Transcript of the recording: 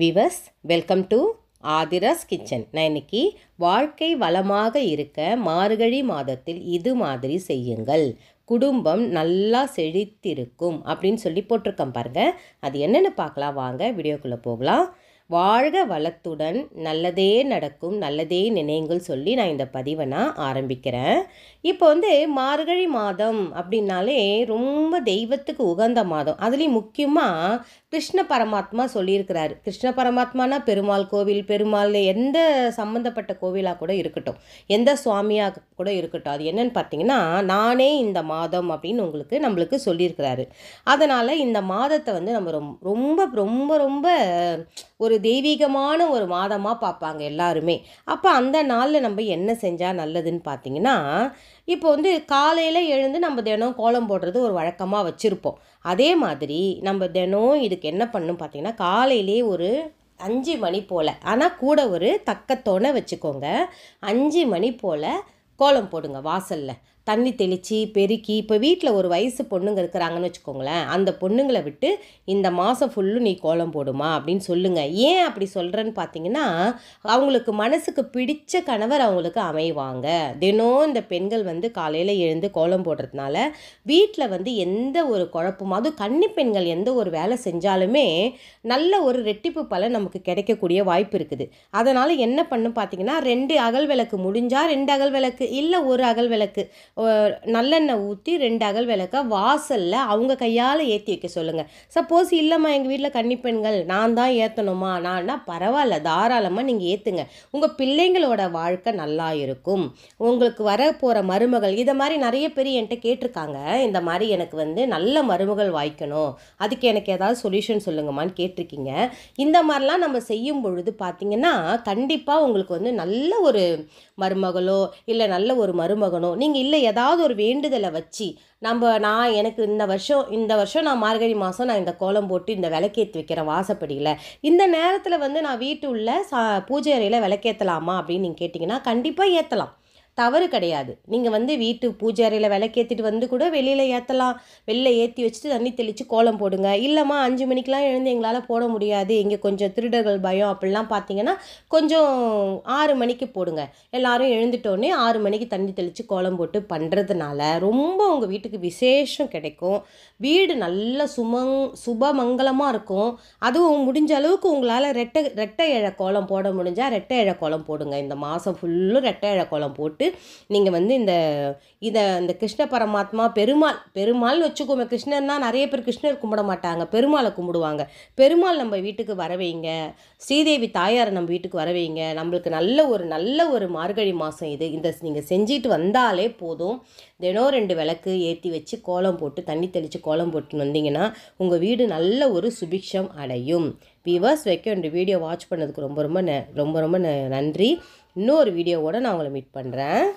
விவஸ் welcome to Aadhira's kitchen நான் இன்னைக்கு வாழ்க்கை வளமாக இருக்க மார்கழி மாதத்தில் இது மாதிரி செய்யுங்கள் குடும்பம் நல்லா செழித்திருக்கும் அப்படின்னு சொல்லி போட்டிருக்கேன் பாருங்கள் அது என்னென்னு பார்க்கலாம் வாங்க வீடியோக்குள்ளே போகலாம் வாழ்க வளத்துடன் நல்லதே நடக்கும் நல்லதே நினைங்கள் சொல்லி நான் இந்த பதிவை நான் ஆரம்பிக்கிறேன் இப்போ வந்து மார்கழி மாதம் அப்படின்னாலே ரொம்ப தெய்வத்துக்கு உகந்த மாதம் அதுலேயும் முக்கியமாக கிருஷ்ண பரமாத்மா சொல்லியிருக்கிறாரு கிருஷ்ண பரமாத்மானா பெருமாள் கோவில் பெருமாள் எந்த சம்மந்தப்பட்ட கோவிலாக கூட இருக்கட்டும் எந்த சுவாமியாக கூட இருக்கட்டும் அது என்னன்னு பார்த்தீங்கன்னா நானே இந்த மாதம் அப்படின்னு உங்களுக்கு நம்மளுக்கு சொல்லியிருக்கிறாரு அதனால் இந்த மாதத்தை வந்து நம்ம ரொம்ப ரொம்ப ரொம்ப ரொம்ப ஒரு தெய்வீகமான ஒரு மாதமாக பார்ப்பாங்க எல்லாருமே அப்போ அந்த நாளில் நம்ம என்ன செஞ்சால் நல்லதுன்னு பார்த்தீங்கன்னா இப்போ வந்து காலையில் எழுந்து நம்ம தினம் கோலம் போடுறது ஒரு வழக்கமாக வச்சுருப்போம் அதே மாதிரி நம்ம தினம் இதுக்கு என்ன பண்ணும் பார்த்தீங்கன்னா காலையிலே ஒரு அஞ்சு மணி போல் ஆனால் கூட ஒரு தக்கத்தோனை வச்சுக்கோங்க அஞ்சு மணி போல் கோலம் போடுங்க வாசலில் தண்ணி தெளித்து பெருக்கி இப்போ வீட்டில் ஒரு வயசு பொண்ணுங்க இருக்கிறாங்கன்னு வச்சுக்கோங்களேன் அந்த பொண்ணுங்களை விட்டு இந்த மாதம் ஃபுல்லும் நீ கோலம் போடுமா அப்படின்னு சொல்லுங்கள் ஏன் அப்படி சொல்கிறேன்னு பார்த்தீங்கன்னா அவங்களுக்கு மனசுக்கு பிடிச்ச கணவர் அவங்களுக்கு அமைவாங்க தினம் இந்த பெண்கள் வந்து காலையில் எழுந்து கோலம் போடுறதுனால வீட்டில் வந்து எந்த ஒரு குழப்பமும் அதுவும் கன்னி பெண்கள் எந்த ஒரு வேலை செஞ்சாலுமே நல்ல ஒரு ரெட்டிப்பு பலன் நமக்கு கிடைக்கக்கூடிய வாய்ப்பு இருக்குது அதனால் என்ன பண்ணும் பார்த்தீங்கன்னா ரெண்டு அகல் விளக்கு முடிஞ்சால் ரெண்டு அகல் விளக்கு இல்லை ஒரு அகல் விளக்கு நல்லெண்ணெய் ஊற்றி ரெண்டு அகல் விளக்க வாசலில் அவங்க கையால் ஏற்றி வைக்க சொல்லுங்கள் சப்போஸ் இல்லைம்மா எங்கள் வீட்டில் கன்னிப்பெண்கள் நான் தான் ஏற்றணுமா நான்னா பரவாயில்ல தாராளமாக நீங்கள் ஏற்றுங்க உங்கள் பிள்ளைங்களோட வாழ்க்கை நல்லா இருக்கும் உங்களுக்கு வர போகிற மருமகள் இதை மாதிரி நிறைய பேர் என்கிட்ட கேட்டிருக்காங்க இந்த மாதிரி எனக்கு வந்து நல்ல மருமகள் வாய்க்கணும் அதுக்கு எனக்கு ஏதாவது சொல்யூஷன் சொல்லுங்கம்மான்னு கேட்டிருக்கீங்க இந்த மாதிரிலாம் நம்ம செய்யும் பொழுது பார்த்திங்கன்னா கண்டிப்பாக உங்களுக்கு வந்து நல்ல ஒரு மருமகளோ இல்லை நல்ல ஒரு மருமகனோ நீங்கள் இல்லை ஏதாவது ஒரு வேண்டுதலை வச்சு நம்ம நான் எனக்கு இந்த வருஷம் இந்த வருஷம் நான் மார்கழி மாதம் நான் இந்த கோலம் போட்டு இந்த விளக்கேற்றி வைக்கிறேன் வாசப்படியில் இந்த நேரத்தில் வந்து நான் வீட்டு உள்ள சா பூஜை அறையில் விளக்கேற்றலாமா அப்படின்னு நீங்கள் கேட்டிங்கன்னா கண்டிப்பாக ஏற்றலாம் தவறு கிடையாது நீங்கள் வந்து வீட்டு பூஜாரியில் விளக்கேற்றிட்டு வந்து கூட வெளியில் ஏற்றலாம் வெளியில் ஏற்றி வச்சுட்டு தண்ணி தெளித்து கோலம் போடுங்க இல்லைம்மா அஞ்சு மணிக்கெலாம் எழுந்து எங்களால் போட முடியாது இங்கே கொஞ்சம் திருடர்கள் பயம் அப்படிலாம் பார்த்தீங்கன்னா கொஞ்சம் ஆறு மணிக்கு போடுங்க எல்லோரும் எழுந்துட்டோன்னே ஆறு மணிக்கு தண்ணி தெளித்து கோலம் போட்டு பண்ணுறதுனால ரொம்ப உங்கள் வீட்டுக்கு விசேஷம் கிடைக்கும் வீடு நல்ல சுமங் சுபமங்கலமாக இருக்கும் அதுவும் முடிஞ்ச அளவுக்கு உங்களால் ரெட்டை ரெட்டை இழ கோலம் போட முடிஞ்சால் ரெட்டை இழை கோலம் போடுங்க இந்த மாதம் ஃபுல்லும் ரெட்டை இழை கோலம் போட்டு நீங்கள் வந்து இந்த இதை இந்த கிருஷ்ண பரமாத்மா பெருமாள் பெருமாள்னு வச்சுக்கோங்க கிருஷ்ணர்னா நிறைய பேர் கிருஷ்ணர் கும்பிட மாட்டாங்க பெருமாளை கும்பிடுவாங்க பெருமாள் நம்ம வீட்டுக்கு வரவைங்க ஸ்ரீதேவி தாயாரை நம்ம வீட்டுக்கு வரவைங்க நம்மளுக்கு நல்ல ஒரு நல்ல ஒரு மார்கழி மாதம் இது இந்த நீங்கள் செஞ்சுட்டு வந்தாலே போதும் தினம் ரெண்டு விளக்கு ஏற்றி வச்சு கோலம் போட்டு தண்ணி தெளித்து கோலம் போட்டு வந்தீங்கன்னா உங்கள் வீடு நல்ல ஒரு சுபிக்ஷம் அடையும் வீவர்ஸ் வைக்க இந்த வீடியோ வாட்ச் பண்ணதுக்கு ரொம்ப ரொம்ப ரொம்ப ரொம்ப நன்றி இன்னொரு வீடியோவோடு நான் உங்களை மீட் பண்ணுறேன்